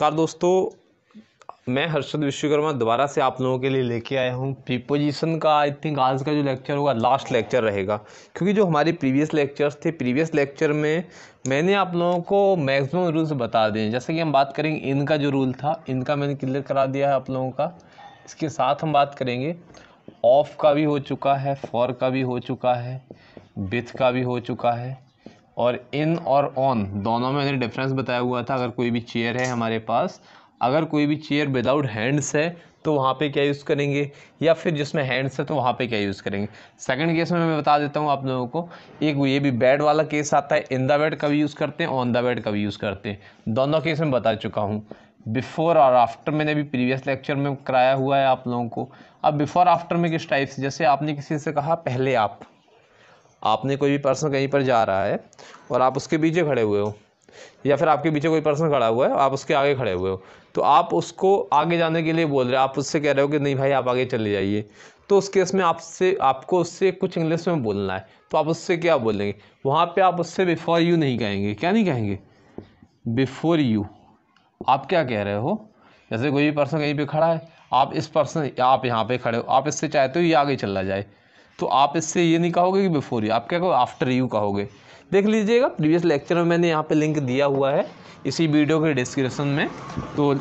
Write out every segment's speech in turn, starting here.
नमस्कार दोस्तों मैं हर्षद विश्वकर्मा दोबारा से आप लोगों के लिए लेके आया हूँ प्रीपोजिशन का आई थिंक आज का जो लेक्चर होगा लास्ट लेक्चर रहेगा क्योंकि जो हमारे प्रीवियस लेक्चर्स थे प्रीवियस लेक्चर में मैंने आप लोगों को मैक्सिमम रूल्स बता दिए जैसे कि हम बात करेंगे इनका जो रूल था इनका मैंने क्लियर करा दिया है आप लोगों का इसके साथ हम बात करेंगे ऑफ का भी हो चुका है फॉर का भी हो चुका है बिथ का भी हो चुका है और इन और ऑन दोनों में मैंने डिफरेंस बताया हुआ था अगर कोई भी चेयर है हमारे पास अगर कोई भी चेयर विदाउट हैंड्स है तो वहाँ पे क्या यूज़ करेंगे या फिर जिसमें हैंड्स है तो वहाँ पे क्या यूज़ करेंगे सेकंड केस में मैं बता देता हूँ आप लोगों को एक ये भी बेड वाला केस आता है इन द बेड कभी यूज़ करते हैं ऑन द बेड कभी यूज़ करते हैं दोनों केस में बता चुका हूँ बिफ़ोर और आफ्टर मैंने भी प्रीवियस लेक्चर में कराया हुआ है आप लोगों को अब बिफ़ोर आफ्टर में किस टाइप से जैसे आपने किसी से कहा पहले आप आपने कोई भी पर्सन कहीं पर जा रहा है और आप उसके पीछे खड़े हुए हो या फिर आपके पीछे कोई पर्सन खड़ा हुआ है आप उसके आगे खड़े हुए हो तो आप उसको आगे जाने के लिए बोल रहे हो आप उससे कह रहे हो कि नहीं भाई आप आगे चले जाइए तो उस केस में आपसे आपको उससे कुछ इंग्लिश में बोलना है तो आप उससे क्या बोलेंगे वहाँ पर आप उससे बिफोर यू नहीं कहेंगे क्या नहीं कहेंगे बिफोर यू आप क्या कह रहे हो जैसे कोई भी पर्सन कहीं पर खड़ा है आप इस पर्सन आप यहाँ पे खड़े हो आप इससे चाहते हो ये आगे चला जाए तो आप इससे ये नहीं कहोगे कि बिफोर यू आप क्या कहो आफ्टर यू कहोगे देख लीजिएगा प्रीवियस लेक्चर में मैंने यहाँ पे लिंक दिया हुआ है इसी वीडियो के डिस्क्रिप्शन में तो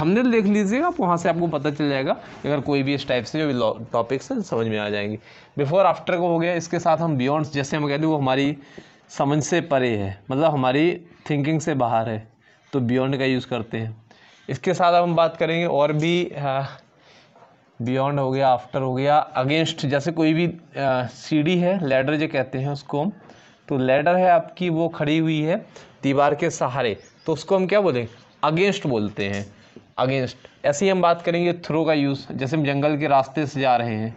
थंबनेल देख लीजिएगा आप वहाँ से आपको पता चल जाएगा अगर कोई भी इस टाइप से जो टॉपिक्स हैं समझ में आ जाएंगे बिफोर आफ्टर को हो गया इसके साथ हम बियॉन्ड जैसे हम कहते हैं वो हमारी समझ से परे है मतलब हमारी थिंकिंग से बाहर है तो बियॉन्ड का यूज़ करते हैं इसके साथ हम बात करेंगे और भी हाँ, बियॉन्ड हो गया आफ्टर हो गया अगेंस्ट जैसे कोई भी सीढ़ी है लेडर जो कहते हैं उसको हम तो लेडर है आपकी वो खड़ी हुई है दीवार के सहारे तो उसको हम क्या बोलें अगेंस्ट बोलते हैं अगेंस्ट ऐसे ही हम बात करेंगे थ्रो का यूज़ जैसे हम जंगल के रास्ते से जा रहे हैं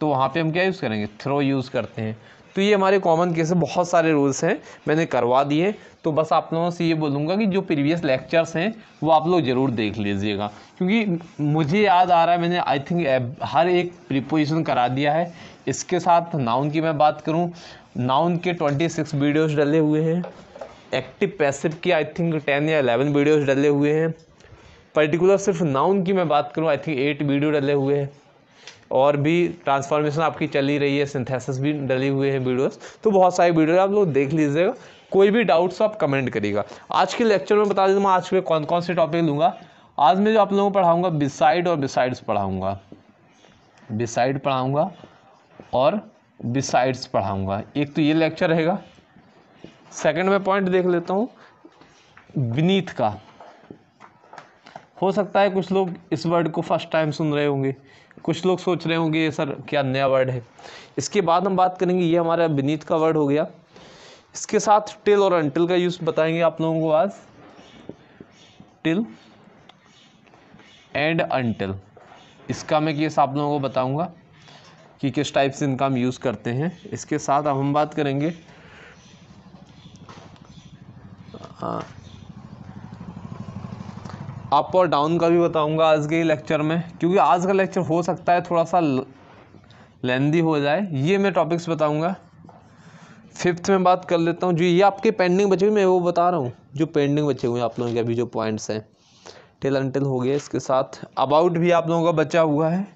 तो वहाँ पे हम क्या यूज़ करेंगे थ्रो यूज़ करते हैं तो ये हमारे कॉमन केस बहुत सारे रूल्स हैं मैंने करवा दिए तो बस आप लोगों से ये बोलूँगा कि जो प्रीवियस लेक्चर्स हैं वो आप लोग ज़रूर देख लीजिएगा क्योंकि मुझे याद आ रहा है मैंने आई थिंक eh, हर एक प्रिपोजिशन करा दिया है इसके साथ नाउन की मैं बात करूँ नाउन के ट्वेंटी सिक्स वीडियोज़ डले हुए हैं एक्टिव पैसिव की आई थिंक टेन या अलेवन वीडियोज़ डले हुए हैं पर्टिकुलर सिर्फ नाउन की मैं बात करूँ आई थिंक एट वीडियो डले हुए हैं और भी ट्रांसफॉर्मेशन आपकी चली रही है सिंथेसिस भी डली हुए हैं वीडियोस तो बहुत सारी वीडियो आप लोग देख लीजिएगा कोई भी डाउट्स आप कमेंट करिएगा आज के लेक्चर में बता देता मैं आज के कौन कौन से टॉपिक लूँगा आज मैं जो आप लोगों को पढ़ाऊँगा बिसाइड और बिसाइड्स पढ़ाऊँगा बिसाइड पढ़ाऊँगा और बिसाइड्स पढ़ाऊँगा एक तो ये लेक्चर रहेगा सेकेंड में पॉइंट देख लेता हूँ विनीत का हो सकता है कुछ लोग इस वर्ड को फर्स्ट टाइम सुन रहे होंगे कुछ लोग सोच रहे होंगे ये सर क्या नया वर्ड है इसके बाद हम बात करेंगे ये हमारा विनीत का वर्ड हो गया इसके साथ टिल और अंटिल का यूज़ बताएंगे आप लोगों को आज टिल एंड अंटिल इसका मैं केस आप लोगों को बताऊंगा कि किस टाइप से इनका हम यूज़ करते हैं इसके साथ अब हम बात करेंगे अप और डाउन का भी बताऊंगा आज के लेक्चर में क्योंकि आज का लेक्चर हो सकता है थोड़ा सा लेंदी हो जाए ये मैं टॉपिक्स बताऊंगा फिफ्थ में बात कर लेता हूँ जो ये आपके पेंडिंग बचे हुए मैं वो बता रहा हूँ जो पेंडिंग बचे हुए हैं आप लोगों के अभी जो पॉइंट्स हैं टेल अनटेल हो गया इसके साथ अबाउट भी आप लोगों का बचा हुआ है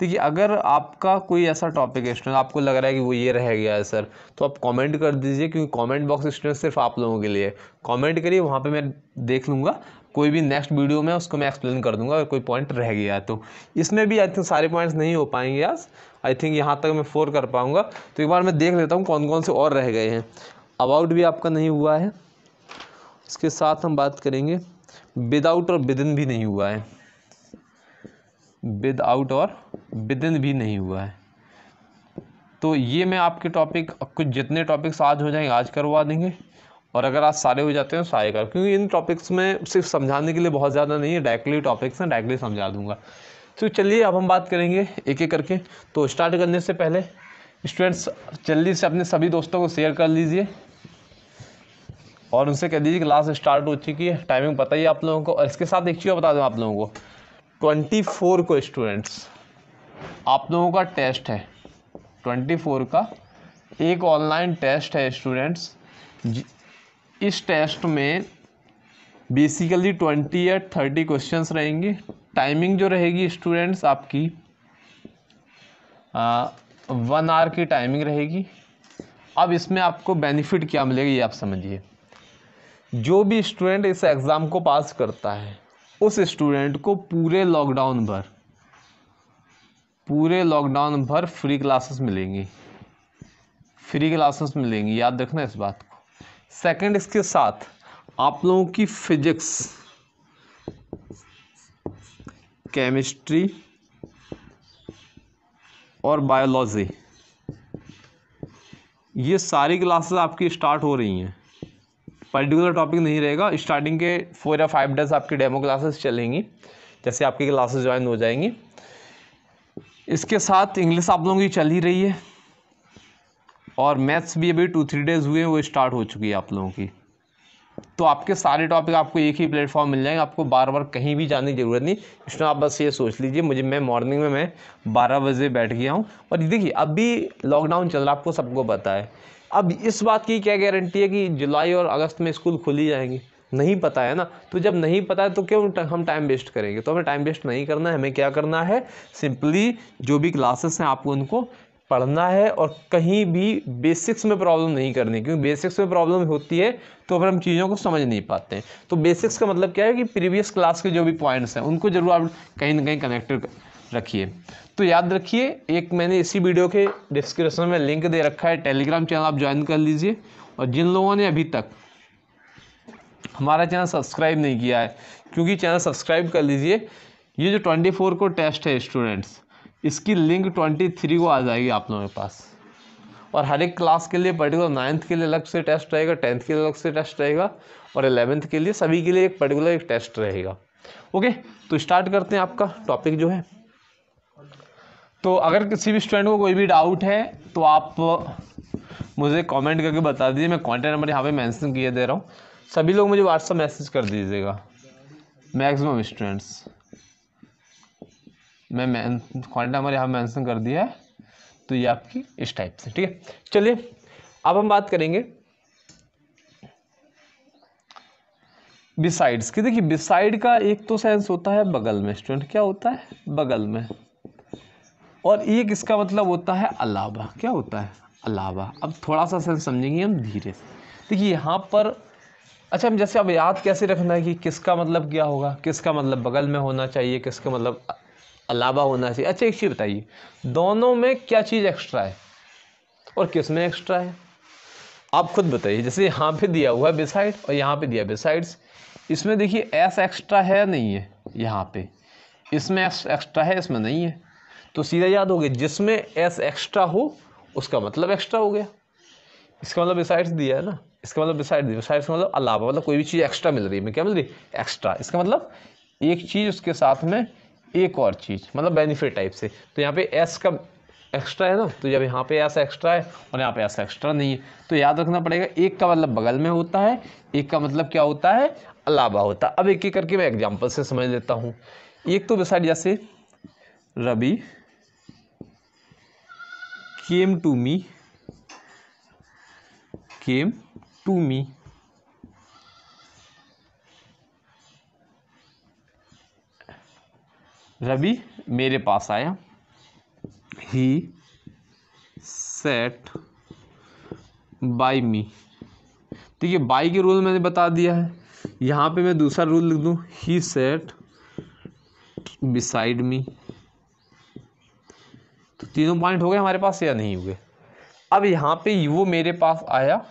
देखिए अगर आपका कोई ऐसा टॉपिक है स्टूडेंट आपको लग रहा है कि वो ये रह गया है सर तो आप कमेंट कर दीजिए क्योंकि कमेंट बॉक्स स्टूडेंट सिर्फ आप लोगों के लिए कमेंट करिए वहाँ पे मैं देख लूँगा कोई भी नेक्स्ट वीडियो में उसको मैं एक्सप्लेन कर दूंगा अगर कोई पॉइंट रह गया तो इसमें भी आई थिंक सारे पॉइंट्स नहीं हो पाएंगे आज आई थिंक यहाँ तक मैं फोर कर पाऊँगा तो एक बार मैं देख लेता हूँ कौन कौन से और रह गए हैं अबाउट भी आपका नहीं हुआ है इसके साथ हम बात करेंगे विदाउट और विदिन भी नहीं हुआ है विद आउट और विदिन भी नहीं हुआ है तो ये मैं आपके टॉपिक कुछ जितने टॉपिक्स आज हो जाएंगे आज करवा देंगे और अगर आज सारे हो जाते हैं तो सारे कर क्योंकि इन टॉपिक्स में सिर्फ समझाने के लिए बहुत ज़्यादा नहीं है डायरेक्टली टॉपिक्स हैं डायरेक्टली समझा दूंगा तो चलिए अब हम बात करेंगे एक एक करके तो स्टार्ट करने से पहले स्टूडेंट्स जल्दी से अपने सभी दोस्तों को शेयर कर लीजिए और उनसे कह दीजिए क्लास स्टार्ट हो चुकी है टाइमिंग बताइए आप लोगों को और इसके साथ एक चीज़ बता दूँ आप लोगों को ट्वेंटी फोर को स्टूडेंट्स आप लोगों का टेस्ट है ट्वेंटी फोर का एक ऑनलाइन टेस्ट है स्टूडेंट्स इस टेस्ट में बेसिकली ट्वेंटी या थर्टी क्वेश्चन रहेंगे टाइमिंग जो रहेगी स्टूडेंट्स आपकी वन आवर की टाइमिंग रहेगी अब इसमें आपको बेनिफिट क्या मिलेगा ये आप समझिए जो भी स्टूडेंट इस एग्ज़ाम को पास करता है उस स्टूडेंट को पूरे लॉकडाउन भर पूरे लॉकडाउन भर फ्री क्लासेस मिलेंगी फ्री क्लासेस मिलेंगी याद रखना इस बात को सेकंड इसके साथ आप लोगों की फिजिक्स केमिस्ट्री और बायोलॉजी ये सारी क्लासेस आपकी स्टार्ट हो रही हैं पर्टिकुलर टॉपिक नहीं रहेगा स्टार्टिंग के फोर या फाइव डेज आपकी डेमो क्लासेस चलेंगी जैसे आपकी क्लासेस ज्वाइन हो जाएंगी इसके साथ इंग्लिश आप लोगों की चल ही रही है और मैथ्स भी अभी टू थ्री डेज़ हुए हैं वो स्टार्ट हो चुकी है आप लोगों की तो आपके सारे टॉपिक आपको एक ही प्लेटफॉर्म मिल जाएंगे आपको बार बार कहीं भी जाने की ज़रूरत नहीं इसमें आप बस ये सोच लीजिए मुझे मैं मॉर्निंग में मैं बारह बजे बैठ गया हूँ और देखिए अभी लॉकडाउन चल रहा है आपको सबको पता है अब इस बात की क्या गारंटी है कि जुलाई और अगस्त में स्कूल खुली जाएंगी नहीं पता है ना तो जब नहीं पता है तो क्यों हम टाइम वेस्ट करेंगे तो हमें टाइम वेस्ट नहीं करना है हमें क्या करना है सिंपली जो भी क्लासेस हैं आपको उनको पढ़ना है और कहीं भी बेसिक्स में प्रॉब्लम नहीं करनी क्योंकि बेसिक्स में प्रॉब्लम होती है तो फिर हम चीज़ों को समझ नहीं पाते हैं तो बेसिक्स का मतलब क्या है कि प्रीवियस क्लास के जो भी पॉइंट्स हैं उनको जरूर आप कहीं ना कहीं कनेक्टेड रखिए तो याद रखिए एक मैंने इसी वीडियो के डिस्क्रिप्शन में लिंक दे रखा है टेलीग्राम चैनल आप ज्वाइन कर लीजिए और जिन लोगों ने अभी तक हमारा चैनल सब्सक्राइब नहीं किया है क्योंकि चैनल सब्सक्राइब कर लीजिए ये जो ट्वेंटी फोर को टेस्ट है स्टूडेंट्स इसकी लिंक ट्वेंटी थ्री को आ जाएगी आप लोगों के पास और हर एक क्लास के लिए पर्टिकुलर नाइन्थ के लिए अलग से टेस्ट रहेगा टेंथ के लिए अलग से टेस्ट रहेगा और एलेवेंथ के लिए सभी के लिए एक पर्टिकुलर एक टेस्ट रहेगा ओके तो स्टार्ट करते हैं आपका टॉपिक जो है तो अगर किसी भी स्टूडेंट को कोई भी डाउट है तो आप मुझे कमेंट करके बता दीजिए मैं कॉन्टैक्ट नंबर यहाँ पे मेंशन किए दे रहा हूँ सभी लोग मुझे व्हाट्सअप मैसेज कर दीजिएगा मैक्सिमम स्टूडेंट्स मैं मैं क्वांटिटी हमारे यहाँ मैंसन कर दिया है तो ये आपकी इस टाइप से ठीक है चलिए अब हम बात करेंगे बिसाइड्स की देखिए बिसाइड का एक तो सेंस होता है बगल में स्टूडेंट क्या होता है बगल में और एक इसका मतलब होता है अलावा क्या होता है अलावा अब थोड़ा सा सेंस समझेंगे हम धीरे से देखिए यहाँ पर अच्छा हम जैसे अब याद कैसे रखना है कि किसका मतलब क्या होगा किसका मतलब बगल में होना चाहिए किसका मतलब अलावा होना चाहिए अच्छा एक चीज़ बताइए दोनों में क्या चीज़ एक्स्ट्रा है और किस में एक्स्ट्रा है आप खुद बताइए जैसे यहाँ पे दिया हुआ है बेसाइड और यहाँ पे दिया बेसाइड्स इसमें देखिए एस एक्स्ट्रा है नहीं है यहाँ पे इसमें एस एक्स्ट्रा है इसमें नहीं है तो सीधा याद हो गया जिसमें एस एक्स्ट्रा हो उसका मतलब एक्स्ट्रा हो गया इसका मतलब बिसाइड्स दिया है ना इसका मतलब बिसाइड दिया का मतलब अलावा मतलब कोई भी चीज़ एक्स्ट्रा मिल रही है मैं क्या मिल रही है एक्स्ट्रा इसका मतलब एक चीज़ उसके साथ में एक और चीज़ मतलब बेनिफिट टाइप से तो यहाँ पे एस का एक्स्ट्रा है ना तो जब यहाँ पे एस एक्स्ट्रा है और यहाँ पे एस एक्स्ट्रा नहीं है तो याद रखना पड़ेगा एक का मतलब बगल में होता है एक का मतलब क्या होता है अलावा होता है अब एक एक करके मैं एग्जाम्पल से समझ लेता हूँ एक तो बेसाइड जैसे Ravi came to me came to me Ravi मेरे पास आया ही सेट बाई मी ठीक है बाई के रूल मैंने बता दिया है यहाँ पे मैं दूसरा रूल लिख दूँ ही सेट बिसाइड मी तो तीनों पॉइंट हो गए हमारे पास या नहीं हुए अब यहाँ पे वो मेरे पास आया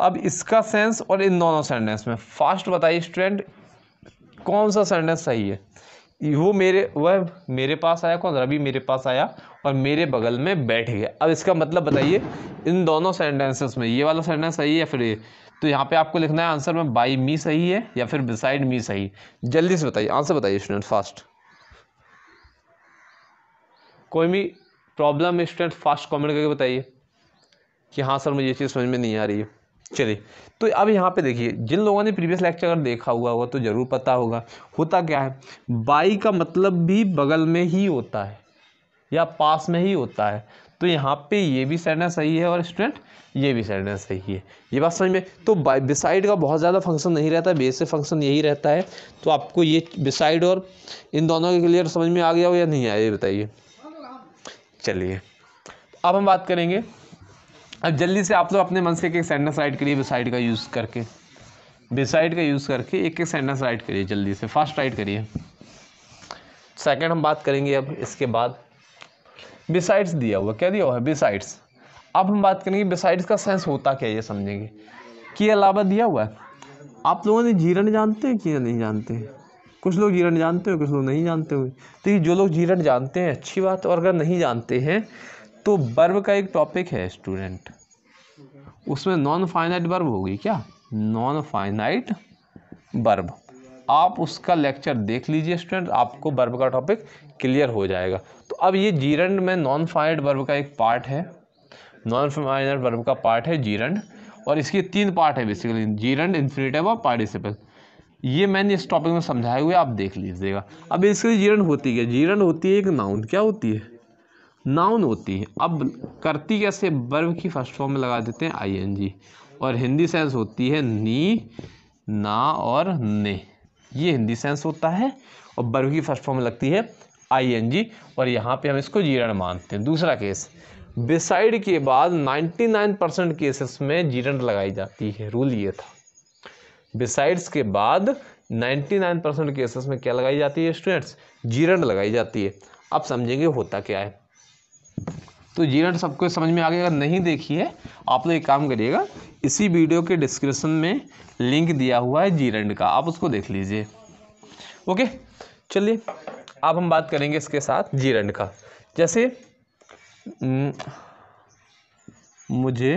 अब इसका सेंस और इन दोनों सेंटेंस में फास्ट बताइए स्टूडेंट कौन सा सेंटेंस सही है वो मेरे वह मेरे पास आया कौन रवि मेरे पास आया और मेरे बगल में बैठ गया अब इसका मतलब बताइए इन दोनों सेंटेंसेस में ये वाला सेंटेंस सही है या फिर ये तो यहाँ पे आपको लिखना है आंसर में बाई मी सही है या फिर बिसाइड मी सही जल्दी से बताइए आंसर बताइए स्टूडेंट फास्ट कोई भी प्रॉब्लम स्टूडेंट फास्ट कॉमेंट करके बताइए कि हाँ सर मुझे ये चीज़ समझ में नहीं आ रही है चलिए तो अब यहाँ पे देखिए जिन लोगों ने प्रीवियस लेक्चर अगर देखा हुआ होगा तो ज़रूर पता होगा होता क्या है बाई का मतलब भी बगल में ही होता है या पास में ही होता है तो यहाँ पे ये भी सेंटेंस सही है और स्टूडेंट ये भी सेंटेंस सही है ये बात समझ में तो बिसाइड का बहुत ज़्यादा फंक्शन नहीं रहता बेसिक फंक्शन यही रहता है तो आपको ये बिसाइड और इन दोनों के क्लियर समझ में आ गया हो या नहीं आया ये बताइए चलिए अब हम बात करेंगे अब जल्दी से आप लोग अपने मन से एक एक सेंटेंस राइट करिए बिसाइड का यूज़ करके बिसाइड का यूज़ करके एक एक सेंटेंस राइट करिए जल्दी से फास्ट राइट करिए सेकंड हम बात करेंगे अब इसके बाद बिसाइड्स दिया हुआ क्या दिया हुआ है बिसाइड्स अब हम बात करेंगे बिसाइड्स का सेंस होता क्या ये समझेंगे कि अलावा दिया हुआ है आप लोगों ने जीरण जानते हैं कि नहीं जानते हैं कुछ लोग जीरण जानते हो कुछ लोग नहीं जानते हुए तो ये जो लोग जीरण जानते हैं अच्छी बात और अगर नहीं जानते हैं तो बर्ब का एक टॉपिक है स्टूडेंट उसमें नॉन फाइनाइट बर्ब होगी क्या नॉन फाइनाइट बर्ब आप उसका लेक्चर देख लीजिए स्टूडेंट आपको बर्ब का टॉपिक क्लियर हो जाएगा तो अब ये जीरंड में नॉन फाइनाइट बर्ब का एक पार्ट है नॉन फाइनाइट बर्ब का पार्ट है जीरंड और इसके तीन पार्ट है बेसिकली जीरंड इन्फिनेटिव और पार्टिसिपल ये मैंने इस टॉपिक में समझाए हुए आप देख लीजिएगा अब इसके जीरण होती है जीरण होती है एक नाउन क्या होती है नाउन होती है अब करती कैसे वर्ब की फर्स्ट फॉर्म में लगा देते हैं आई एन जी और हिंदी सेंस होती है नी ना और ने ये हिंदी सेंस होता है और वर्ब की फर्स्ट फॉर्म में लगती है आई एन जी और यहाँ पे हम इसको जीरण मानते हैं दूसरा केस बिसाइड के बाद 99 परसेंट केसेस में जीरण लगाई जाती है रूल ये था बिसाइड्स के बाद 99 परसेंट केसेस में क्या लगाई जाती है स्टूडेंट्स जीरण लगाई जाती है अब समझेंगे होता क्या है तो ये एंड सबको समझ में आ गया अगर नहीं देखी है आप लोग एक काम करिएगा इसी वीडियो के डिस्क्रिप्शन में लिंक दिया हुआ है जीरण का आप उसको देख लीजिए ओके चलिए अब हम बात करेंगे इसके साथ जीरण का जैसे मुझे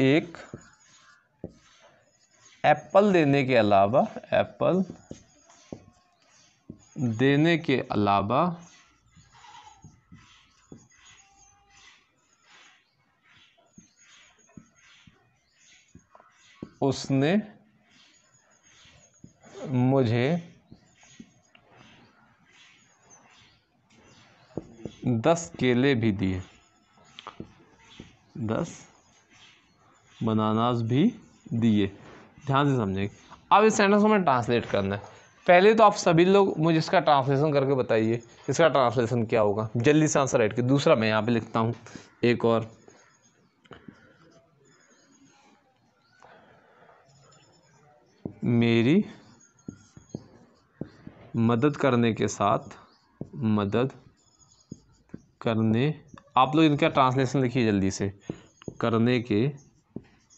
एक एप्पल देने के अलावा एप्पल देने के अलावा उसने मुझे दस केले भी दिए दस बनानास भी दिए ध्यान से समझेंगे अब इस सेंटेंस को मैं ट्रांसलेट करना है पहले तो आप सभी लोग मुझे इसका ट्रांसलेशन करके बताइए इसका ट्रांसलेशन क्या होगा जल्दी से आंसर राइट के दूसरा मैं यहाँ पे लिखता हूँ एक और मेरी मदद करने के साथ मदद करने आप लोग इनका ट्रांसलेशन लिखिए जल्दी से करने के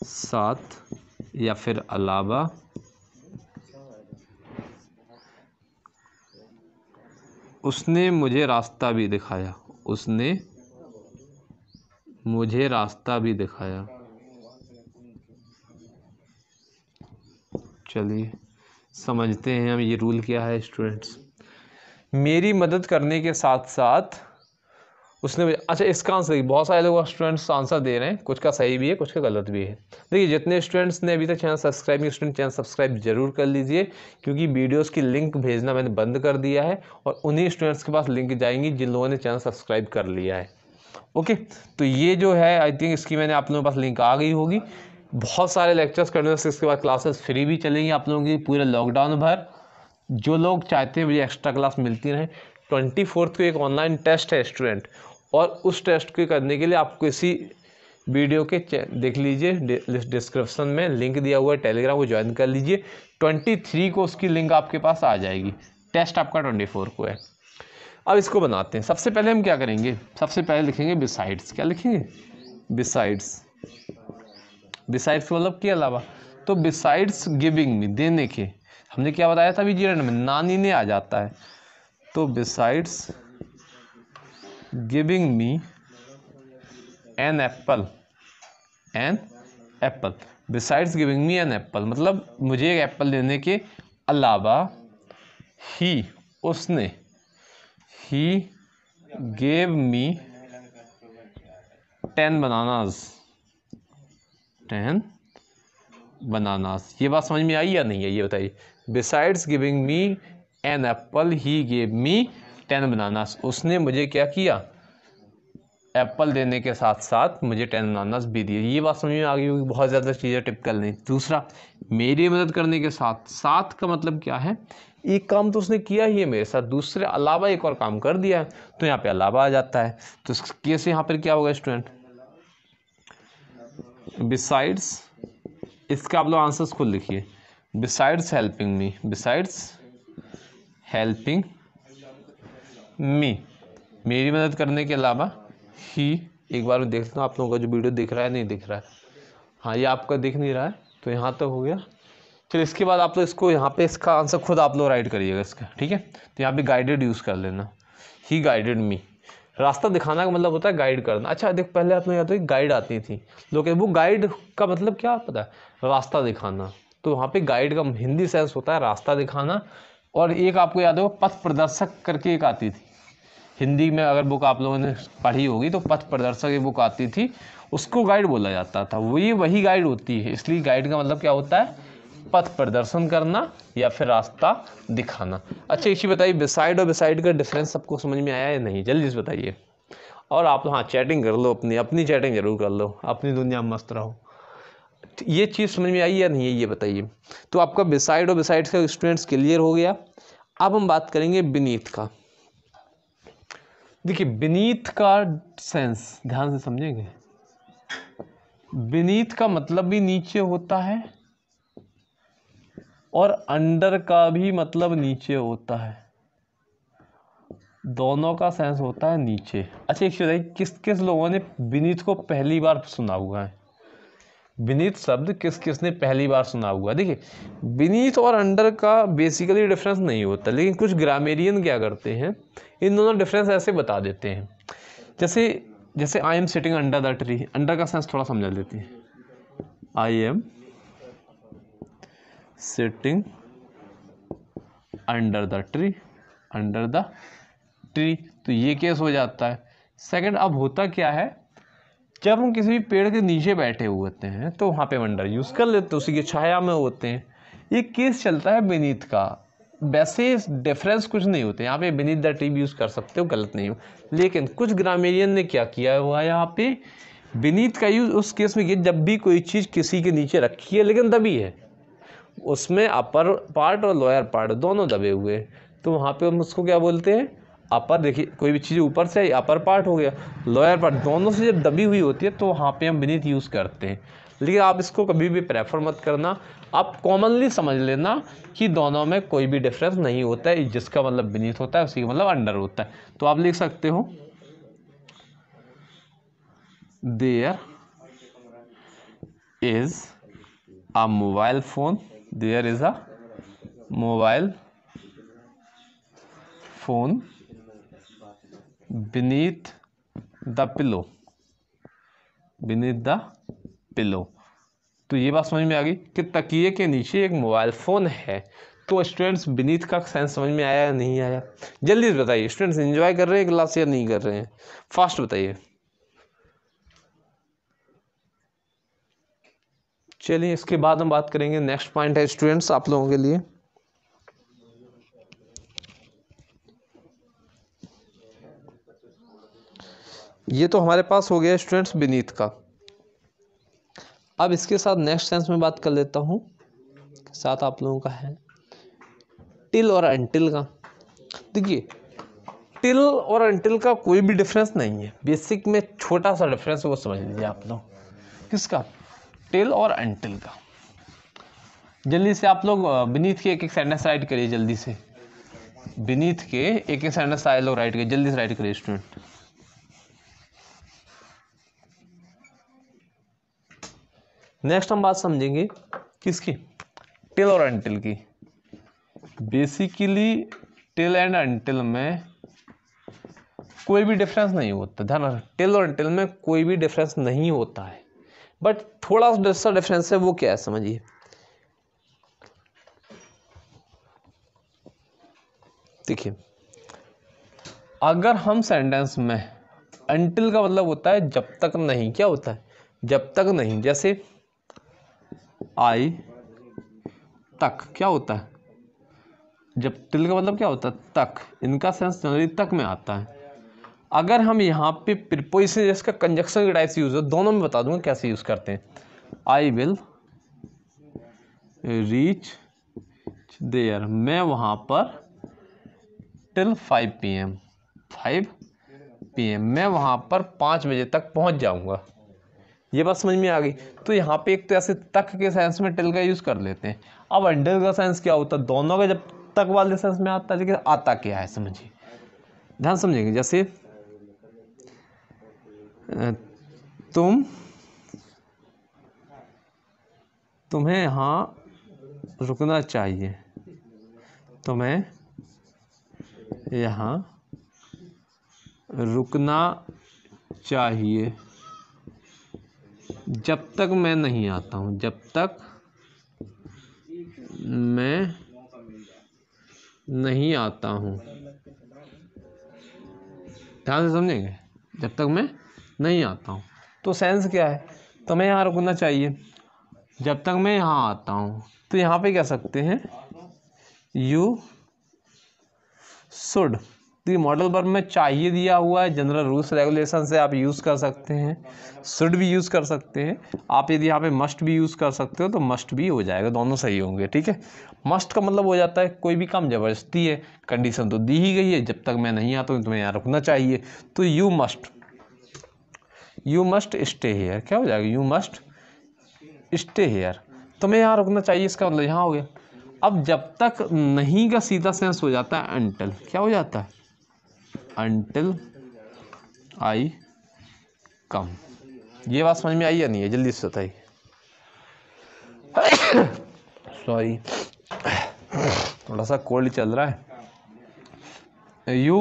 साथ या फिर अलावा उसने मुझे रास्ता भी दिखाया उसने मुझे रास्ता भी दिखाया चलिए समझते हैं हम ये रूल क्या है स्टूडेंट्स मेरी मदद करने के साथ साथ उसने अच्छा इसका आंसर देखिए बहुत सारे लोग स्टूडेंट्स आंसर दे रहे हैं कुछ का सही भी है कुछ का गलत भी है देखिए जितने स्टूडेंट्स ने अभी तक चैनल सब्सक्राइब नहीं स्टूडेंट चैनल सब्सक्राइब जरूर कर लीजिए क्योंकि वीडियोस की लिंक भेजना मैंने बंद कर दिया है और उन्हीं स्टूडेंट्स के पास लिंक जाएंगी जिन लोगों ने चैनल सब्सक्राइब कर लिया है ओके तो ये जो है आई थिंक इसकी मैंने आप लोगों के पास लिंक आ गई होगी बहुत सारे लेक्चर्स करने से इसके बाद क्लासेस फ्री भी चलेंगी आप लोगों की पूरे लॉकडाउन भर जो लोग चाहते हैं मुझे एक्स्ट्रा क्लास मिलती रहे ट्वेंटी फोर्थ को एक ऑनलाइन टेस्ट है स्टूडेंट और उस टेस्ट के करने के लिए आपको इसी वीडियो के देख लीजिए डिस्क्रिप्शन में लिंक दिया हुआ है टेलीग्राम को ज्वाइन कर लीजिए ट्वेंटी थ्री को उसकी लिंक आपके पास आ जाएगी टेस्ट आपका ट्वेंटी फोर को है अब इसको बनाते हैं सबसे पहले हम क्या करेंगे सबसे पहले लिखेंगे बिसाइड्स क्या लिखेंगे बिसाइड्स बिसाइड्स मतलब के अलावा तो बिसाइड्स गिविंग में देने के हमने क्या बताया था अभी जीरण में नानी ने आ जाता है तो besides giving me an apple an apple besides giving me an apple मतलब मुझे एक एप्पल देने के अलावा ही उसने he gave me ten bananas ten bananas ये बात समझ में आई या नहीं है ये बताइए besides giving me an apple he gave me ten bananas उसने मुझे क्या किया एप्पल देने के साथ साथ मुझे टेन बनानास भी दिए ये बात समझ में आ गई होगी बहुत ज़्यादा चीज़ें टिपिकल नहीं दूसरा मेरी मदद करने के साथ साथ का मतलब क्या है एक काम तो उसने किया ही है मेरे साथ दूसरे अलावा एक और काम कर दिया है तो यहाँ पे अलावा आ जाता है तो इस केस यहाँ पर क्या होगा स्टूडेंट बिसाइड्स इसका आप लोग आंसर्स खुद लिखिए besides helping me besides helping me मेरी मदद करने के अलावा ही एक बार मैं देख लेता हूँ आप लोगों का जो वीडियो दिख रहा है नहीं दिख रहा है हाँ ये आपका दिख नहीं रहा है तो यहाँ तक तो हो गया फिर इसके बाद आप लोग इसको यहाँ पे इसका आंसर खुद आप लोग राइट करिएगा इसका ठीक है तो यहाँ पे गाइडेड यूज़ कर लेना ही गाइडेड मी रास्ता दिखाना का मतलब होता है गाइड करना अच्छा देख पहले आपने याद गाइड आती थी लोग वो गाइड का मतलब क्या पता है रास्ता दिखाना तो वहाँ पर गाइड का हिंदी सेंस होता है रास्ता दिखाना और एक आपको याद हो पथ प्रदर्शक करके एक आती थी हिंदी में अगर बुक आप लोगों ने पढ़ी होगी तो पथ प्रदर्शक बुक आती थी उसको गाइड बोला जाता था वो ये वही गाइड होती है इसलिए गाइड का मतलब क्या होता है पथ प्रदर्शन करना या फिर रास्ता दिखाना अच्छा इसी बताइए बिसाइड और बिसाइड का डिफरेंस सबको समझ में आया या नहीं जल्दी से बताइए और आप हाँ चैटिंग कर लो अपनी अपनी चैटिंग जरूर कर लो अपनी दुनिया मस्त रहो ये चीज़ समझ में आई या नहीं है ये बताइए तो आपका बिसाइड और बिसाइड का स्टूडेंट्स क्लियर हो गया अब हम बात करेंगे बिनीत का देखिए बिनीत का सेंस ध्यान से समझेंगे बिनीत का मतलब भी नीचे होता है और अंडर का भी मतलब नीचे होता है दोनों का सेंस होता है नीचे अच्छा एक चीज़ किस किस लोगों ने बीनीत को पहली बार सुना हुआ है विनीत शब्द किस किसने पहली बार सुना हुआ देखिए विनीत और अंडर का बेसिकली डिफरेंस नहीं होता लेकिन कुछ ग्रामेरियन क्या करते हैं इन दोनों डिफरेंस ऐसे बता देते हैं जैसे जैसे I am sitting under the tree under का सेंस थोड़ा समझा देते हैं I am sitting under the tree under the tree तो ये केस हो जाता है सेकंड अब होता क्या है जब हम किसी भी पेड़ के नीचे बैठे हुए होते हैं तो वहाँ पे हम अंडर यूज़ कर लेते उसी की छाया में होते हैं ये केस चलता है विनीत का वैसे डिफरेंस कुछ नहीं होते यहाँ पे विनीत द टीम यूज़ कर सकते हो गलत नहीं हो लेकिन कुछ ग्रामीण ने क्या किया हुआ है यहाँ पे विनीत का यूज़ उस केस में किया जब भी कोई चीज़ किसी के नीचे रखी है लेकिन दबी है उसमें अपर पार्ट और लोअर पार्ट दोनों दबे हुए तो वहाँ पे हम उसको क्या बोलते हैं अपर देखिए कोई भी चीज़ ऊपर से अपर पार्ट हो गया लोअर पार्ट दोनों से जब दबी हुई होती है तो वहाँ पे हम विनित यूज़ करते हैं लेकिन आप इसको कभी भी प्रेफर मत करना आप कॉमनली समझ लेना कि दोनों में कोई भी डिफरेंस नहीं होता है जिसका मतलब विनित होता है उसी का मतलब अंडर होता है तो आप लिख सकते हो there is a mobile phone there is a mobile phone beneath the pillow beneath the pillow तो ये बात समझ में आ गई कि तकिए के नीचे एक मोबाइल फ़ोन है तो स्टूडेंट्स बीनीथ का सेंस समझ में आया या नहीं आया जल्दी से बताइए स्टूडेंट्स एंजॉय कर रहे हैं क्लास या नहीं कर रहे हैं फास्ट बताइए चलिए इसके बाद हम बात करेंगे नेक्स्ट पॉइंट है स्टूडेंट्स आप लोगों के लिए ये तो हमारे पास हो गया स्टूडेंट्स विनीत का अब इसके साथ नेक्स्ट सेंस में बात कर लेता हूँ साथ आप लोगों का है टिल और एंटिल का देखिए टिल और एंटिल का कोई भी डिफरेंस नहीं है बेसिक में छोटा सा डिफरेंस वो समझ लीजिए आप लोग किसका टिल और एंटिल का जल्दी से आप लोग विनीत के एक एक सेंटेंस राइट करिए जल्दी से विनीत के एक एक सेंटेंस आए लोग राइट करिए जल्दी से राइट करिए स्टूडेंट नेक्स्ट हम बात समझेंगे किसकी टिल और अंटिल की बेसिकली टिल एंड अंटिल में कोई भी डिफरेंस नहीं होता ध्यान रखना टिल और अंटिल में कोई भी डिफरेंस नहीं होता है बट थोड़ा सा डिफरेंस है वो क्या है समझिए देखिए अगर हम सेंटेंस में अंटिल का मतलब होता है जब तक नहीं क्या होता है जब तक नहीं जैसे आई तक क्या होता है जब तिल का मतलब क्या होता है तक इनका सेंस जनरली तक में आता है अगर हम यहाँ पे प्रिपोजिशन जिसका कंजक्शन के टाइप से यूज़ हो दोनों में बता दूंगा कैसे यूज़ करते हैं आई विल रीच देयर मैं वहाँ पर till five P M five P M मैं वहाँ पर पाँच बजे तक पहुँच जाऊँगा ये बात समझ में आ गई तो यहाँ पे एक तो ऐसे तक के सेंस में टिल का यूज़ कर लेते हैं अब अंडर का सेंस क्या होता है दोनों का जब तक वाले सेंस में आता है लेकिन आता क्या है समझिए ध्यान समझेंगे जैसे तुम तुम्हें यहाँ रुकना चाहिए तुम्हें यहाँ रुकना चाहिए जब तक मैं नहीं आता हूँ जब तक मैं नहीं आता हूँ ध्यान से समझेंगे जब तक मैं नहीं आता हूँ तो सेंस क्या है तो मैं यहाँ रुकना चाहिए जब तक मैं यहाँ आता हूँ तो यहाँ पे क्या सकते हैं यू शुड तो ये मॉडल वर्ब में चाहिए दिया हुआ है जनरल रूल्स रेगुलेशन से आप यूज़ कर सकते हैं शुड भी यूज़ कर सकते हैं आप यदि यहाँ पे मस्ट भी यूज़ कर सकते हो तो मस्ट भी हो जाएगा दोनों सही होंगे ठीक है मस्ट का मतलब हो जाता है कोई भी काम ज़बरदस्ती है कंडीशन तो दी ही गई है जब तक मैं नहीं आता हूँ तुम्हें यहाँ रुकना चाहिए तो you must you must stay here क्या हो जाएगा यू मस्ट स्टे हेयर तुम्हें यहाँ रुकना चाहिए इसका मतलब यहाँ हो गया अब जब तक नहीं का सीधा सेंस हो जाता है एंटल क्या हो जाता है अनटिल आई कम ये बात समझ में आई या नहीं है जल्दी से बताइए सॉरी थोड़ा सा कोल्ड चल रहा है you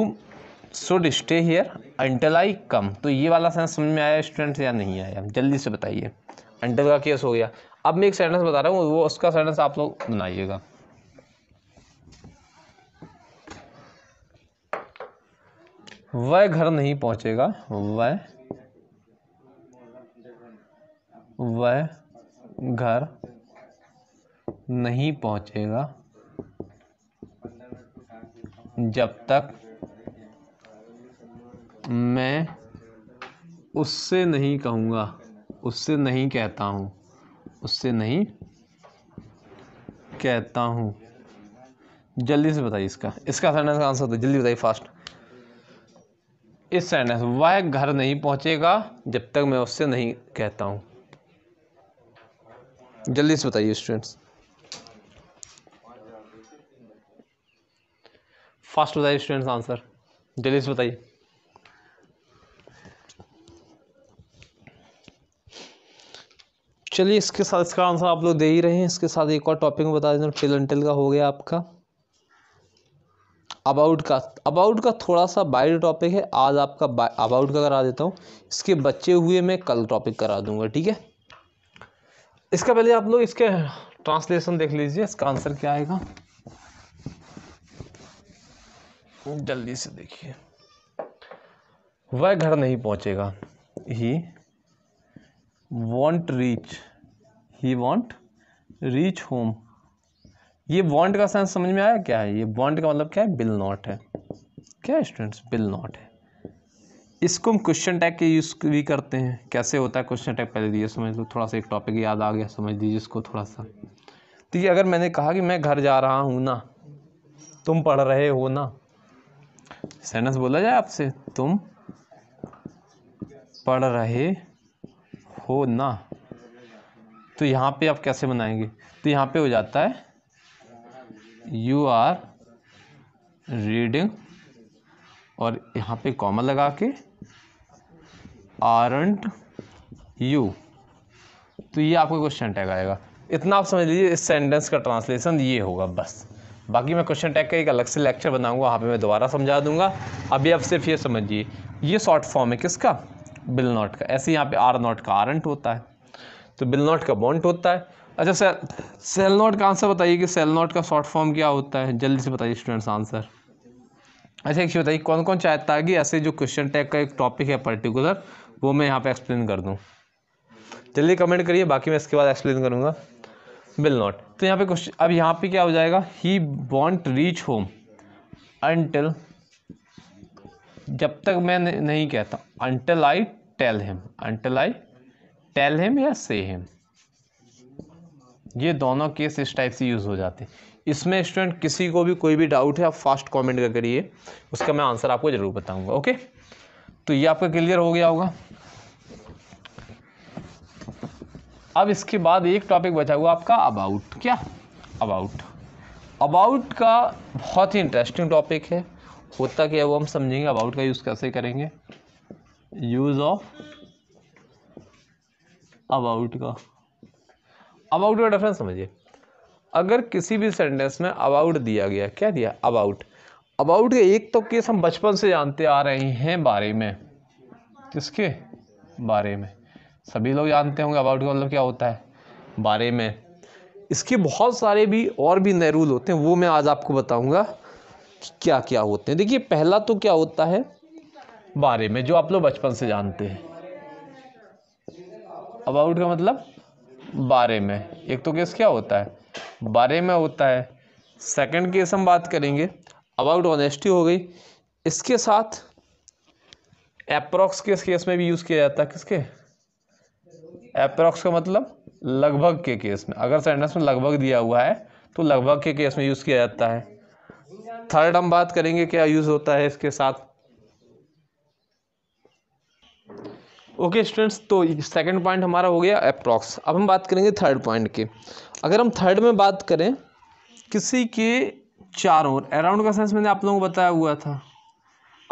should stay here until I come तो ये वाला सेंस समझ में आया स्टूडेंट या नहीं आया जल्दी से बताइए अंटल का केस हो गया अब मैं एक सेंटेंस बता रहा हूँ वो उसका सेंटेंस आप लोग बनाइएगा वह घर नहीं पहुंचेगा वह वह घर नहीं पहुंचेगा जब तक मैं उससे नहीं कहूँगा उससे नहीं कहता हूँ उससे नहीं कहता हूँ जल्दी से बताइए इसका इसका आसान आंसर होता है जल्दी बताइए फास्ट इस सेंटेंस वह घर नहीं पहुंचेगा जब तक मैं उससे नहीं कहता हूं जल्दी से बताइए स्टूडेंट्स फास्ट बताइए स्टूडेंट्स आंसर जल्दी से बताइए चलिए इसके साथ इसका आंसर आप लोग दे ही रहे हैं इसके साथ एक और टॉपिक बता दें टेलेंटल का हो गया आपका अबाउट का अबाउट का थोड़ा सा बाइड टॉपिक है आज आपका अबाउट का करा देता हूँ इसके बचे हुए मैं कल टॉपिक करा दूंगा ठीक है इसका पहले आप लोग इसके ट्रांसलेशन देख लीजिए इसका आंसर क्या आएगा जल्दी से देखिए वह घर नहीं पहुंचेगा he won't reach he won't reach home ये बॉन्ड का सेंस समझ में आया क्या है ये बॉन्ड का मतलब क्या है बिल नॉट है क्या है स्टूडेंट्स बिल नॉट है इसको हम क्वेश्चन टैग के यूज़ भी करते हैं कैसे होता है क्वेश्चन टैग पहले दिए तो समझ लो थोड़ा सा एक टॉपिक याद आ गया समझ दीजिए इसको थोड़ा सा तो ये अगर मैंने कहा कि मैं घर जा रहा हूँ ना तुम पढ़ रहे हो ना सेंटेंस बोला जाए आपसे तुम पढ़ रहे हो ना तो यहाँ पे आप कैसे बनाएंगे तो यहाँ पे हो जाता है यू आर रीडिंग और यहाँ पे कॉमन लगा के आरंट यू तो ये आपका क्वेश्चन टैग आएगा इतना आप समझ लीजिए इस सेंटेंस का ट्रांसलेशन ये होगा बस बाकी मैं क्वेश्चन टैग का एक अलग से लेक्चर बनाऊंगा वहाँ पे मैं दोबारा समझा दूंगा अभी आप सिर्फ ये समझिए ये शॉर्ट फॉर्म है किसका बिल नॉट का ऐसे यहाँ पे आर नॉट का आरंट होता है तो बिल नॉट का बॉन्ट होता है अच्छा सर सेल नोट का आंसर बताइए कि सेल नोट का शॉर्ट फॉर्म क्या होता है जल्दी से बताइए स्टूडेंट्स आंसर अच्छा एक चीज़ बताइए कौन कौन चाहता है कि ऐसे जो क्वेश्चन टैग का एक टॉपिक है पर्टिकुलर वो मैं यहाँ पे एक्सप्लेन कर दूँ जल्दी कमेंट करिए बाकी मैं इसके बाद एक्सप्लेन करूँगा विल नॉट तो यहाँ पे क्वेश्चन अब यहाँ पे क्या हो जाएगा he won't reach home until जब तक मैं नहीं कहता until I tell him until I tell him या से हिम ये दोनों केस इस टाइप से यूज़ हो जाते हैं इसमें स्टूडेंट किसी को भी कोई भी डाउट है आप फास्ट कमेंट का करिए उसका मैं आंसर आपको ज़रूर बताऊंगा ओके तो ये आपका क्लियर हो गया होगा अब इसके बाद एक टॉपिक बचा हुआ आपका अबाउट क्या अबाउट अबाउट का बहुत ही इंटरेस्टिंग टॉपिक है होता क्या वो हम समझेंगे अबाउट का यूज़ कैसे करेंगे यूज़ ऑफ अबाउट का अबाउट का डिफरेंस समझिए अगर किसी भी सेंटेंस में अबाउट दिया गया क्या दिया अबाउट अबाउट के एक तो केस हम बचपन से जानते आ रहे हैं बारे में किसके बारे में सभी लोग जानते होंगे अबाउट का मतलब क्या होता है बारे में इसके बहुत सारे भी और भी नए रूल होते हैं वो मैं आज आपको बताऊंगा कि क्या क्या होते हैं देखिए पहला तो क्या होता है बारे में जो आप लोग बचपन से जानते हैं अबाउट का मतलब बारे में एक तो केस क्या होता है बारे में होता है सेकंड केस हम बात करेंगे अबाउट ऑनेस्टी हो गई इसके साथ एप्रोक्स के केस में भी यूज़ किया जाता है किसके एप्रोक्स का मतलब लगभग के केस में अगर सेंटेंस में लगभग दिया हुआ है तो लगभग के केस में यूज़ किया जाता है थर्ड हम बात करेंगे क्या यूज़ होता है इसके साथ ओके okay, स्टूडेंट्स तो सेकंड पॉइंट हमारा हो गया अप्रॉक्स अब हम बात करेंगे थर्ड पॉइंट के अगर हम थर्ड में बात करें किसी के चारों ओर अराउंड का सेंस मैंने आप लोगों को बताया हुआ था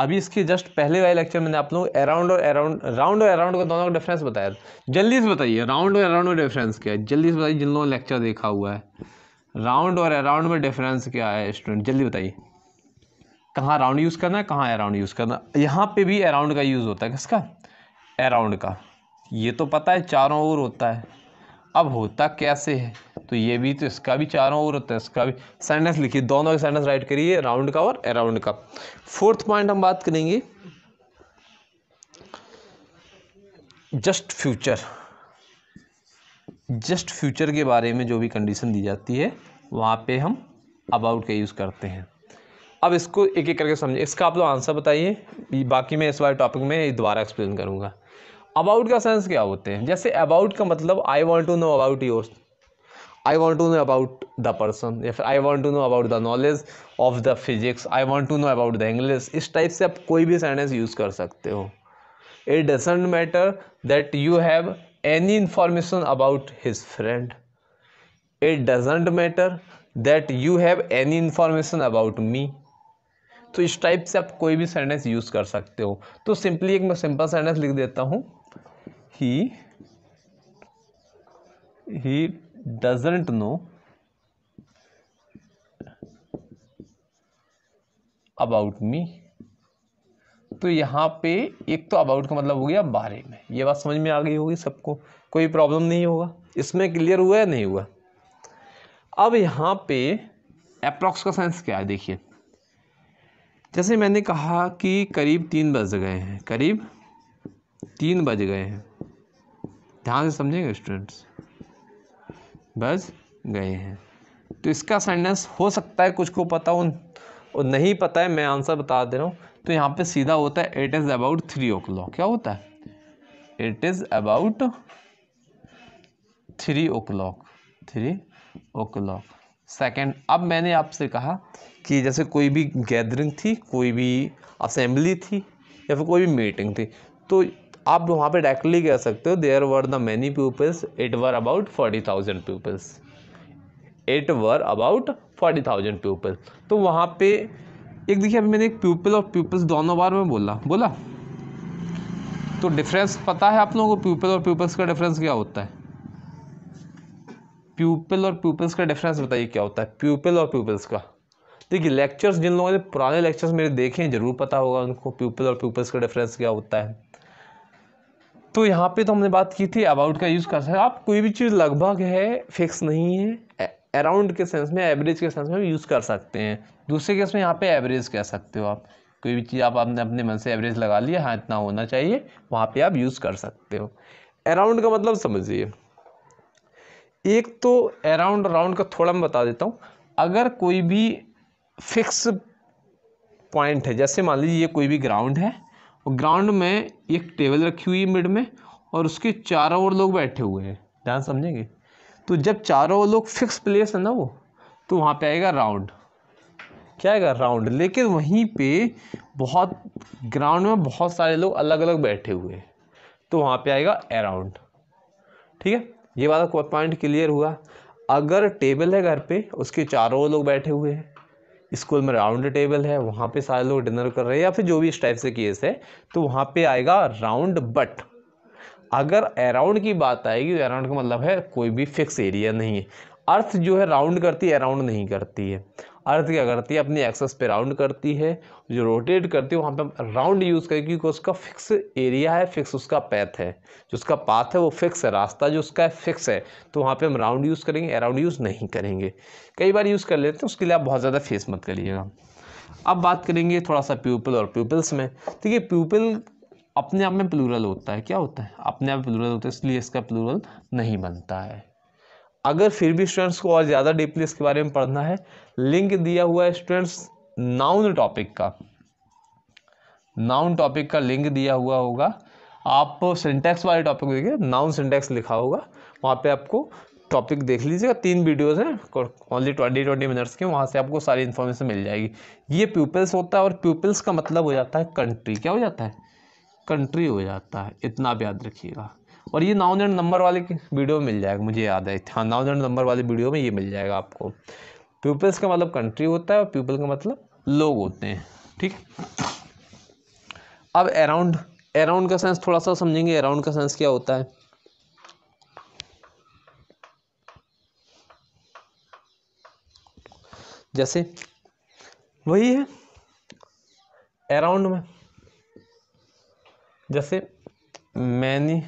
अभी इसके जस्ट पहले वाले लेक्चर मैंने आप लोगों को अराउंड और अराउंड राउंड और अराउंड का दोनों का डिफरेंस बताया था जल्दी से बताइए राउंड और अराउंड में डिफरेंस क्या है जल्दी से बताइए जिन लोगों ने लेक्चर देखा हुआ है राउंड और अराउंड में डिफरेंस क्या है स्टूडेंट जल्दी बताइए कहाँ राउंड यूज़ करना है कहाँ अराउंड यूज़ करना यहाँ पे भी अराउंड का यूज़ होता है किसका अराउंड का ये तो पता है चारों ओर होता है अब होता कैसे है तो ये भी तो इसका भी चारों ओर होता है इसका भी सेंटेंस लिखिए दोनों के सेंटेंस राइट करिए राउंड का और अराउंड का फोर्थ पॉइंट हम बात करेंगे जस्ट फ्यूचर जस्ट फ्यूचर के बारे में जो भी कंडीशन दी जाती है वहाँ पे हम अबाउट का यूज़ करते हैं अब इसको एक एक करके समझिए इसका आप लोग आंसर बताइए बाकी मैं इस वाले टॉपिक में दोबारा एक्सप्लेन करूँगा अबाउट का सेंस क्या होते हैं जैसे अबाउट का मतलब I want to know about your I want to know about the person या फिर I want to know about the knowledge of the physics I want to know about the English इस type से आप कोई भी sentence use कर सकते हो it doesn't matter that you have any information about his friend it doesn't matter that you have any information about me तो इस टाइप से आप कोई भी सेंटेंस यूज़ कर सकते हो तो सिंपली एक मैं सिंपल सेंटेंस लिख देता हूँ he he doesn't know about me तो यहाँ पे एक तो अबाउट का मतलब हो गया बारे में ये बात समझ में आ गई होगी सबको कोई प्रॉब्लम नहीं होगा इसमें क्लियर हुआ या नहीं हुआ अब यहाँ पे अप्रॉक्स का सेंस क्या है देखिए जैसे मैंने कहा कि करीब तीन बज गए हैं करीब तीन बज गए हैं ध्यान से समझेंगे स्टूडेंट्स बस गए हैं तो इसका सेंटेंस हो सकता है कुछ को पता हो और नहीं पता है मैं आंसर बता दे रहा हूँ तो यहाँ पे सीधा होता है it is about three o'clock क्या होता है it is about three o'clock three o'clock second अब मैंने आपसे कहा कि जैसे कोई भी गैदरिंग थी कोई भी असेंबली थी या फिर कोई भी मीटिंग थी तो आप वहाँ पे डायरेक्टली कह सकते हो there were the many peoples it were about forty thousand peoples it were about forty thousand peoples तो वहाँ पे एक देखिए अभी मैंने एक पीपल और पीपल्स दोनों बार में बोला बोला तो डिफरेंस पता है आप लोगों को पीपल और पीपल्स का डिफरेंस क्या होता है पीपल और पीपल्स का डिफरेंस बताइए क्या होता है पीपल और पीपल्स का देखिए लेक्चर्स जिन लोगों ने पुराने लेक्चर्स मेरे देखे हैं ज़रूर पता होगा उनको पीपल और पीपल्स का डिफरेंस क्या होता है तो यहाँ पे तो हमने बात की थी अबाउट का यूज़ कर सकते आप कोई भी चीज़ लगभग है फिक्स नहीं है अराउंड के सेंस में एवरेज के सेंस में यूज़ कर सकते हैं दूसरे केस में यहाँ पे एवरेज कह सकते हो आप कोई भी चीज़ आप अपने अपने मन से एवरेज लगा लिया हाँ इतना होना चाहिए वहाँ पे आप यूज़ कर सकते हो अराउंड का मतलब समझिए एक तो अराउंड अराउंड का थोड़ा मैं बता देता हूँ अगर कोई भी फिक्स पॉइंट है जैसे मान लीजिए ये कोई भी ग्राउंड है और ग्राउंड में एक टेबल रखी हुई है मिड में और उसके चारों ओर लोग बैठे हुए हैं ध्यान समझेंगे तो जब चारों ओर लोग फिक्स प्लेस है ना वो तो वहाँ पे आएगा राउंड क्या आएगा राउंड लेकिन वहीं पे बहुत ग्राउंड में बहुत सारे लोग अलग अलग बैठे हुए हैं तो वहाँ पे आएगा अराउंड ठीक है ये वाला पॉइंट क्लियर हुआ अगर टेबल है घर पे उसके चारों लोग बैठे हुए हैं स्कूल में राउंड टेबल है वहाँ पे सारे लोग डिनर कर रहे हैं या फिर जो भी इस टाइप से केस है तो वहाँ पे आएगा राउंड बट अगर अराउंड की बात आएगी तो अराउंड का मतलब है कोई भी फिक्स एरिया नहीं है अर्थ जो है राउंड करती है अराउंड नहीं करती है अर्थ क्या करती है अपनी एक्सेस पे राउंड करती है जो रोटेट करती है वहाँ पे हम राउंड यूज़ करें क्योंकि उसका फिक्स एरिया है फिक्स उसका पैथ है जो उसका पाथ है वो फिक्स है रास्ता जो उसका है फिक्स है तो वहाँ पे हम राउंड यूज़ करेंगे अराउंड यूज़ नहीं करेंगे कई बार यूज़ कर लेते हैं उसके लिए आप बहुत ज़्यादा फेस मत करिएगा अब बात करेंगे थोड़ा सा प्यूपल और प्यूपल्स में देखिए प्यूपल अपने आप में प्लूरल होता है क्या होता है अपने आप में प्लूरल होता है इसलिए इसका प्लूरल नहीं बनता है अगर फिर भी स्टूडेंट्स को और ज़्यादा डीपली इसके बारे में पढ़ना है लिंक दिया हुआ है स्टूडेंट्स नाउन टॉपिक का नाउन टॉपिक का लिंक दिया हुआ होगा आप सिंटेक्स वाले टॉपिक को देखिए नाउन सिंटेक्स लिखा होगा वहाँ पे आपको टॉपिक देख लीजिएगा तीन वीडियोस हैं ओनली ट्वेंटी ट्वेंटी मिनट्स के वहाँ से आपको सारी इन्फॉर्मेशन मिल जाएगी ये प्यूपल्स होता है और प्यूपल्स का मतलब हो जाता है कंट्री क्या हो जाता है कंट्री हो जाता है इतना आप याद रखिएगा और ये नाउन एंड नंबर वाले वीडियो में मिल जाएगा मुझे याद है हाँ नाउन एंड नंबर वाले वीडियो में ये मिल जाएगा आपको पीपल्स का मतलब कंट्री होता है और पीपल का मतलब लोग होते हैं ठीक अब अराउंड अराउंड का सेंस थोड़ा सा समझेंगे अराउंड का सेंस क्या होता है जैसे वही है अराउंड में जैसे मैनी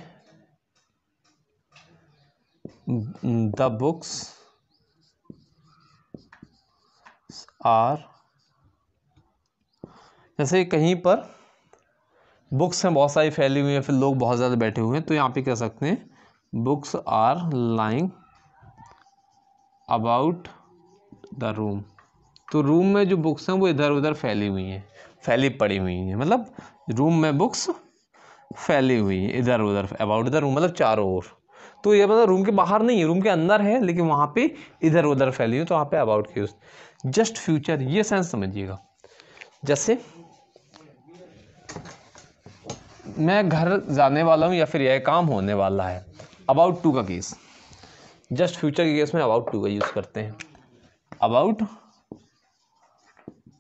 द बुक्स आर जैसे कहीं पर बुक्स हैं बहुत सारी फैली हुई हैं फिर लोग बहुत ज़्यादा बैठे हुए हैं तो यहाँ पे कह सकते हैं books are lying about the room तो रूम में जो बुक्स हैं वो इधर उधर फैली हुई हैं फैली पड़ी हुई हैं मतलब रूम में बुक्स फैली हुई हैं इधर उधर अबाउट द रूम मतलब चारों ओर तो ये मतलब रूम के बाहर नहीं है रूम के अंदर है लेकिन वहाँ पे इधर उधर फैली हुई तो वहाँ पे अबाउट की यूज जस्ट फ्यूचर ये सेंस समझिएगा जैसे मैं घर जाने वाला हूँ या फिर यह काम होने वाला है अबाउट टू का केस जस्ट फ्यूचर के केस में अबाउट टू का यूज़ करते हैं अबाउट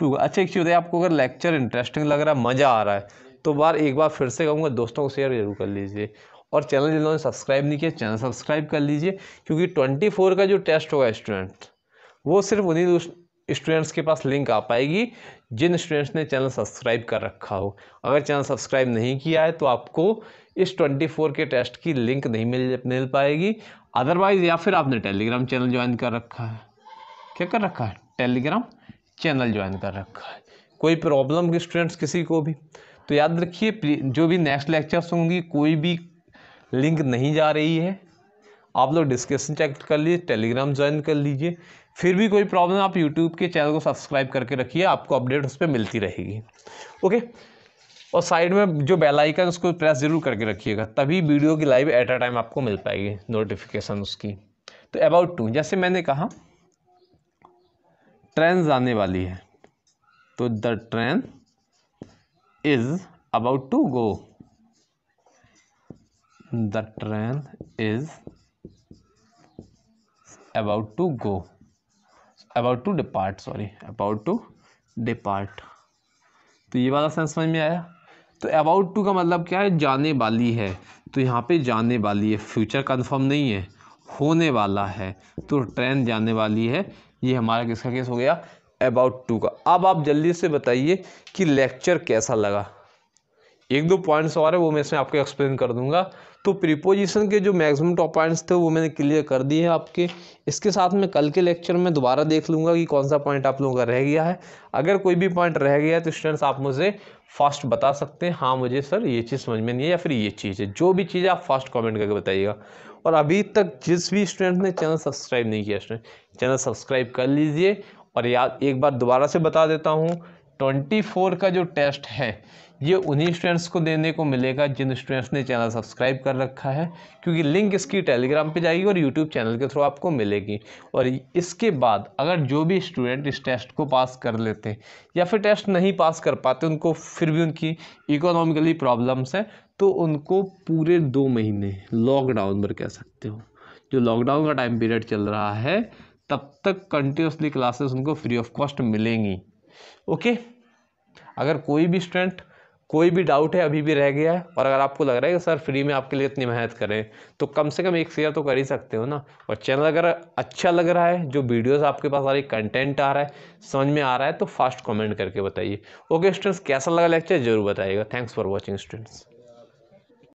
टू अच्छा एक चीज़ है आपको अगर लेक्चर इंटरेस्टिंग लग रहा है मज़ा आ रहा है तो बार एक बार फिर से कहूँगा दोस्तों को शेयर जरूर कर लीजिए और चैनल जिन्होंने सब्सक्राइब नहीं किया चैनल सब्सक्राइब कर लीजिए क्योंकि ट्वेंटी फोर का जो टेस्ट होगा स्टूडेंट वो सिर्फ उन्हीं स्टूडेंट्स के पास लिंक आ पाएगी जिन स्टूडेंट्स ने चैनल सब्सक्राइब कर रखा हो अगर चैनल सब्सक्राइब नहीं किया है तो आपको इस ट्वेंटी फोर के टेस्ट की लिंक नहीं मिल मिल पाएगी अदरवाइज़ या फिर आपने टेलीग्राम चैनल ज्वाइन कर रखा है क्या कर रखा है टेलीग्राम चैनल ज्वाइन कर रखा है कोई प्रॉब्लम स्टूडेंट्स किसी को भी तो याद रखिए जो भी नेक्स्ट लेक्चर्स होंगी कोई भी लिंक नहीं जा रही है आप लोग डिस्क्रिप्शन चेक कर लीजिए टेलीग्राम ज्वाइन कर लीजिए फिर भी कोई प्रॉब्लम आप यूट्यूब के चैनल को सब्सक्राइब करके रखिए आपको अपडेट उस पर मिलती रहेगी ओके और साइड में जो बेल आइकन उसको प्रेस ज़रूर करके रखिएगा तभी वीडियो की लाइव एट अ टाइम आपको मिल पाएगी नोटिफिकेशन उसकी तो अबाउट टू जैसे मैंने कहा ट्रेन जाने वाली है तो the train is about to go the train is about to go about to depart sorry about to depart तो ये वाला सेंस समझ में आया तो अबाउट टू का मतलब क्या है जाने वाली है तो यहाँ पे जाने वाली है फ्यूचर कंफर्म नहीं है होने वाला है तो ट्रेन जाने वाली है ये हमारा किसका केस हो गया अबाउट टू का अब आप जल्दी से बताइए कि लेक्चर कैसा लगा एक दो पॉइंट्स और है वो मैं इसमें आपको एक्सप्लेन कर दूंगा तो प्रीपोजिशन के जो मैक्सिमम टॉप पॉइंट्स थे वो मैंने क्लियर कर दिए हैं आपके इसके साथ में कल के लेक्चर में दोबारा देख लूँगा कि कौन सा पॉइंट आप लोगों का रह गया है अगर कोई भी पॉइंट रह गया है तो स्टूडेंट्स आप मुझे फास्ट बता सकते हैं हाँ मुझे सर ये चीज़ समझ में नहीं है या फिर ये चीज़ है जो भी चीज़ है आप फास्ट कॉमेंट करके बताइएगा और अभी तक जिस भी स्टूडेंट ने चैनल सब्सक्राइब नहीं किया स्टूडेंट चैनल सब्सक्राइब कर लीजिए और याद एक बार दोबारा से बता देता हूँ ट्वेंटी फोर का जो टेस्ट है ये उन्हीं स्टूडेंट्स को देने को मिलेगा जिन स्टूडेंट्स ने चैनल सब्सक्राइब कर रखा है क्योंकि लिंक इसकी टेलीग्राम पे जाएगी और यूट्यूब चैनल के थ्रू आपको मिलेगी और इसके बाद अगर जो भी स्टूडेंट इस टेस्ट को पास कर लेते हैं या फिर टेस्ट नहीं पास कर पाते उनको फिर भी उनकी इकोनॉमिकली प्रॉब्लम्स हैं तो उनको पूरे दो महीने लॉकडाउन पर कह सकते हो जो लॉकडाउन का टाइम पीरियड चल रहा है तब तक कंटिन्यूसली क्लासेस उनको फ्री ऑफ कॉस्ट मिलेंगी ओके अगर कोई भी स्टूडेंट कोई भी डाउट है अभी भी रह गया है और अगर आपको लग रहा है कि सर फ्री में आपके लिए इतनी मेहनत करें तो कम से कम एक शेयर तो कर ही सकते हो ना और चैनल अगर अच्छा लग रहा है जो वीडियोस आपके पास आ रही कंटेंट आ रहा है समझ में आ रहा है तो फास्ट कमेंट करके बताइए ओके स्टूडेंट्स कैसा लगा लेक्चर जरूर बताइएगा थैंक्स फॉर वॉचिंग स्टूडेंट्स